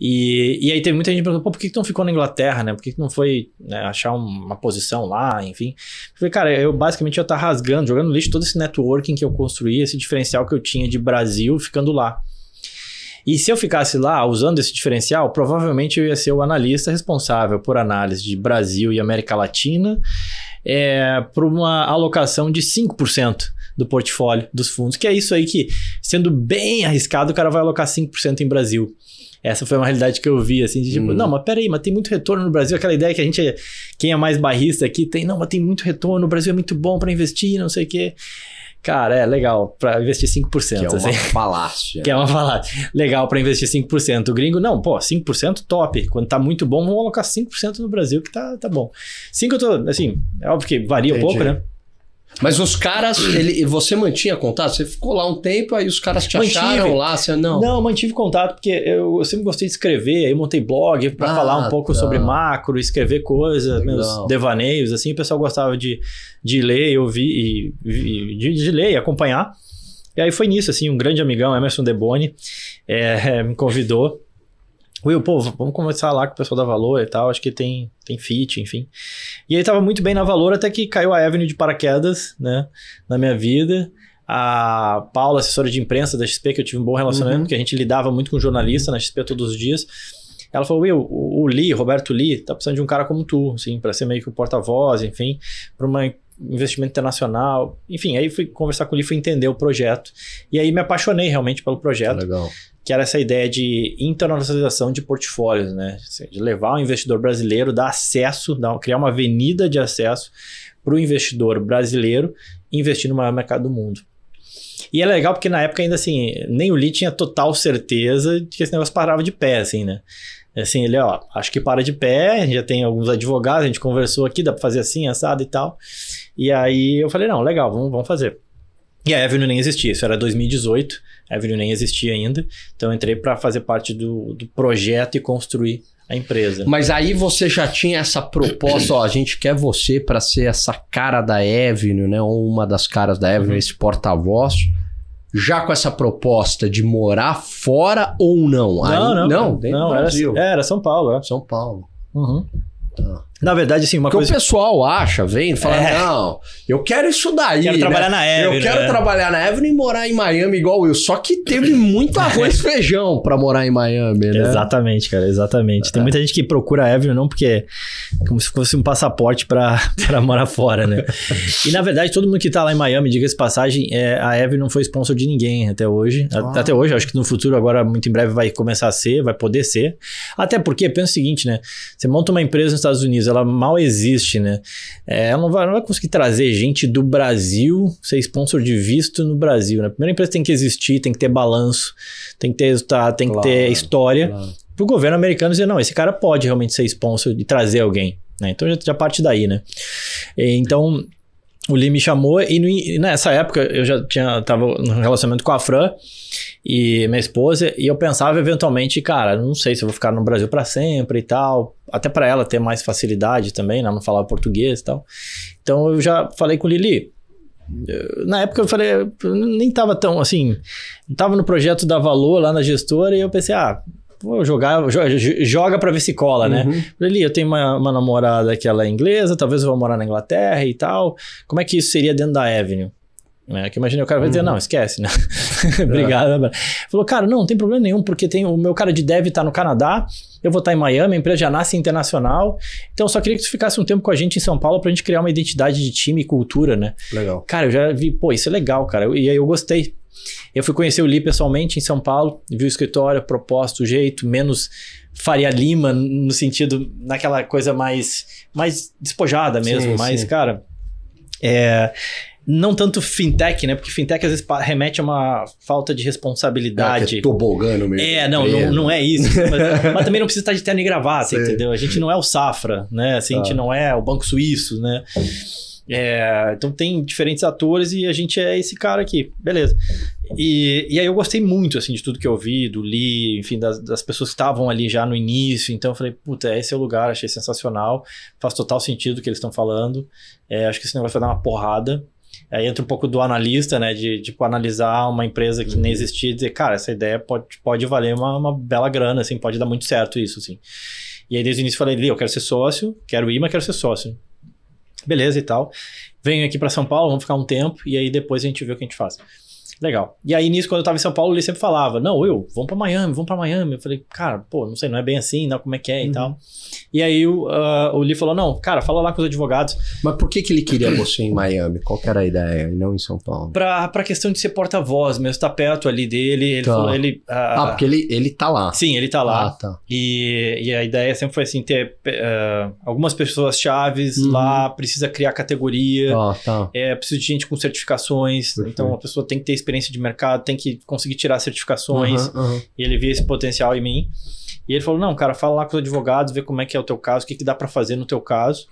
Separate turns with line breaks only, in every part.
E, e aí teve muita gente perguntando, pô, por que, que não ficou na Inglaterra, né? Por que, que não foi né, achar uma posição lá, enfim? Eu falei, cara, eu basicamente eu tá rasgando, jogando lixo todo esse networking que eu construí, esse diferencial que eu tinha de Brasil ficando lá. E se eu ficasse lá usando esse diferencial, provavelmente eu ia ser o analista responsável por análise de Brasil e América Latina é, para uma alocação de 5% do portfólio dos fundos, que é isso aí que, sendo bem arriscado, o cara vai alocar 5% em Brasil. Essa foi uma realidade que eu vi, assim, de tipo, hum. não, mas peraí, mas tem muito retorno no Brasil. Aquela ideia que a gente, é, quem é mais barrista aqui, tem, não, mas tem muito retorno, o Brasil é muito bom para investir, não sei o quê. Cara, é legal para investir 5%. Que é uma assim. falácia. que é uma falácia. Legal para investir 5%. O gringo, não, pô, 5% top. Quando tá muito bom, vamos colocar 5% no Brasil que tá, tá bom. 5 eu tô, assim, é óbvio que varia Entendi. um pouco, né? Mas os caras, ele, você mantinha contato? Você ficou lá um tempo, aí os caras te mantive. acharam lá? Você, não. não, mantive contato, porque eu, eu sempre gostei de escrever, aí montei blog para ah, falar um pouco tá. sobre macro, escrever coisas, meus devaneios, assim, o pessoal gostava de, de ler, ouvir, e, e de, de ler e acompanhar. E aí foi nisso, assim, um grande amigão, Emerson Deboni, é, me convidou Will, pô, vamos conversar lá com o pessoal da Valor e tal, acho que tem, tem fit, enfim. E aí tava muito bem na Valor, até que caiu a Avenue de paraquedas, né, na minha vida. A Paula, assessora de imprensa da XP, que eu tive um bom relacionamento, uhum. que a gente lidava muito com jornalista na XP todos os dias. Ela falou, Will, o Lee, Roberto Lee, tá precisando de um cara como tu, assim, para ser meio que o porta-voz, enfim, para uma investimento internacional. Enfim, aí fui conversar com o ele, fui entender o projeto. E aí me apaixonei realmente pelo projeto. Legal que era essa ideia de internacionalização de portfólios, né? De levar o investidor brasileiro, dar acesso, criar uma avenida de acesso para o investidor brasileiro investir no maior mercado do mundo. E é legal porque na época ainda assim, nem o Lee tinha total certeza de que esse negócio parava de pé, assim, né? Assim, ele, ó, acho que para de pé, a gente já tem alguns advogados, a gente conversou aqui, dá para fazer assim, assado e tal. E aí eu falei, não, legal, vamos, vamos fazer. E a Avenue nem existia, isso era 2018, a Avenue nem existia ainda. Então entrei para fazer parte do, do projeto e construir a empresa. Mas aí você já tinha essa proposta, ó, a gente quer você para ser essa cara da Avenue, né? Ou uma das caras da Avenue, uhum. esse porta-voz. Já com essa proposta de morar fora ou não? Não, aí, não, não, não, não era, era, São Paulo. É. São Paulo. Uhum. Tá. Na verdade, assim, uma Porque coisa. o pessoal acha, vem, fala: é. não, eu quero isso daí. Quero né? trabalhar na Evelyn. Eu quero né? trabalhar na Evelyn e morar em Miami igual eu. Só que teve muito arroz e feijão para morar em Miami, né? Exatamente, cara, exatamente. É. Tem muita gente que procura a Evelyn não porque é como se fosse um passaporte para morar fora, né? e na verdade, todo mundo que tá lá em Miami, diga-se passagem, é, a Evelyn não foi sponsor de ninguém até hoje. Ah. Até hoje, acho que no futuro, agora, muito em breve, vai começar a ser, vai poder ser. Até porque, pensa o seguinte, né? Você monta uma empresa nos Estados Unidos ela mal existe, né? É, ela não vai, não vai conseguir trazer gente do Brasil ser sponsor de visto no Brasil, né? A primeira empresa tem que existir, tem que ter balanço, tem que ter resultado, tem claro, que ter história. Claro. Para o governo americano dizer, não, esse cara pode realmente ser sponsor e trazer alguém. Né? Então já, já parte daí, né? E, então o Lee me chamou e, no, e nessa época eu já tinha, tava no relacionamento com a Fran e minha esposa, e eu pensava eventualmente, cara, não sei se eu vou ficar no Brasil para sempre e tal, até para ela ter mais facilidade também, né, não falava português e tal. Então eu já falei com Lili. Na época eu falei, nem tava tão assim, tava no projeto da Valor lá na gestora e eu pensei, ah, vou jogar, joga para ver se cola, né? uhum. né? Lili, eu tenho uma, uma namorada que ela é inglesa, talvez eu vou morar na Inglaterra e tal. Como é que isso seria dentro da Avenue? Né? Que imagina o cara vai dizer, uhum. não, esquece, né? Obrigado. É. Falou, cara, não, não tem problema nenhum, porque tem, o meu cara de dev está no Canadá, eu vou estar tá em Miami, a empresa já nasce internacional. Então, eu só queria que tu ficasse um tempo com a gente em São Paulo para a gente criar uma identidade de time e cultura, né? Legal. Cara, eu já vi, pô, isso é legal, cara. Eu, e aí eu gostei. Eu fui conhecer o Lee pessoalmente em São Paulo, vi o escritório, proposta, o jeito, menos Faria Lima, no sentido, naquela coisa mais, mais despojada mesmo, sim, mais, sim. cara. É, não tanto fintech, né? Porque fintech às vezes remete a uma falta de responsabilidade. É, é tobogano mesmo. É, não, é. não, não é isso. mas, mas, também não precisa estar de terno e gravata, Sim. entendeu? A gente não é o Safra, né? Assim, A gente ah. não é o Banco Suíço, né? É, então tem diferentes atores e a gente é esse cara aqui, beleza. E, e aí eu gostei muito, assim, de tudo que eu vi, do Li, enfim, das, das pessoas que estavam ali já no início. Então eu falei, puta, é esse é o lugar, achei sensacional. Faz total sentido o que eles estão falando. É, acho que esse negócio vai dar uma porrada. Aí entra um pouco do analista, né? De, tipo, analisar uma empresa que nem uhum. existia e dizer, cara, essa ideia pode, pode valer uma, uma bela grana, assim, pode dar muito certo isso, assim. E aí desde o início falei, Li, eu quero ser sócio, quero ir, mas quero ser sócio. Beleza e tal. Venho aqui para São Paulo, vamos ficar um tempo e aí depois a gente vê o que a gente faz. Legal. E aí, nisso, quando eu tava em São Paulo, ele sempre falava: Não, eu, vamos para Miami, vamos para Miami. Eu falei, cara, pô, não sei, não é bem assim, não, como é que é uhum. e tal. E aí o, uh, o Lee falou: Não, cara, fala lá com os advogados. Mas por que, que ele queria você em Miami? Qual que era a ideia e não em São Paulo? Pra, pra questão de ser porta-voz mesmo, tá perto ali dele. Ele tá. falou, ele. Uh, ah, porque ele, ele tá lá. Sim, ele tá lá. Ah, tá. E, e a ideia sempre foi assim: ter uh, algumas pessoas chaves uhum. lá, precisa criar categoria. Ah, tá. É, precisa de gente com certificações. Então Perfeito. Então a pessoa tem que ter experiência experiência de mercado, tem que conseguir tirar certificações. Uhum, uhum. E ele via esse potencial em mim. E ele falou: não, cara, fala lá com os advogados, vê como é que é o teu caso, o que, que dá para fazer no teu caso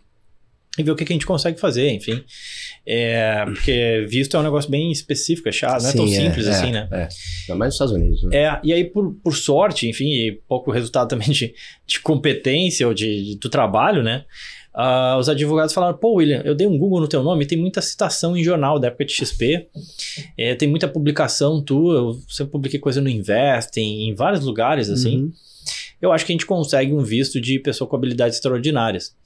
e ver o que, que, a gente consegue fazer, enfim. É, porque visto é um negócio bem específico, é chato, não é Sim, tão é, simples é, assim, é, né? É, mais nos Estados Unidos. Né? É, e aí por, por sorte, enfim, e pouco resultado também de, de competência ou de, de, do trabalho, né? Uh, os advogados falaram: pô, William, eu dei um Google no teu nome, tem muita citação em jornal da época de XP, é, tem muita publicação tua, eu sempre publiquei coisa no Invest, em, em vários lugares assim. Uhum. Eu acho que a gente consegue um visto de pessoa com habilidades extraordinárias.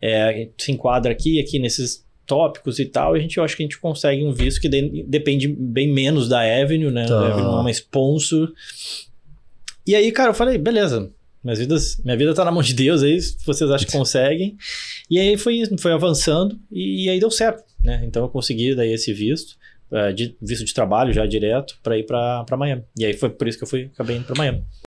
É, se enquadra aqui, aqui nesses tópicos e tal, a gente, eu acho que a gente consegue um visto que de, depende bem menos da Avenue, né? Tá. A Avenue é uma sponsor. E aí, cara, eu falei, beleza, minhas vidas, minha vida tá na mão de Deus aí, é vocês acham que conseguem. E aí foi, foi avançando e, e aí deu certo, né? Então eu consegui daí esse visto, uh, de, visto de trabalho já direto, para ir para Miami. E aí foi por isso que eu fui, acabei indo para Miami.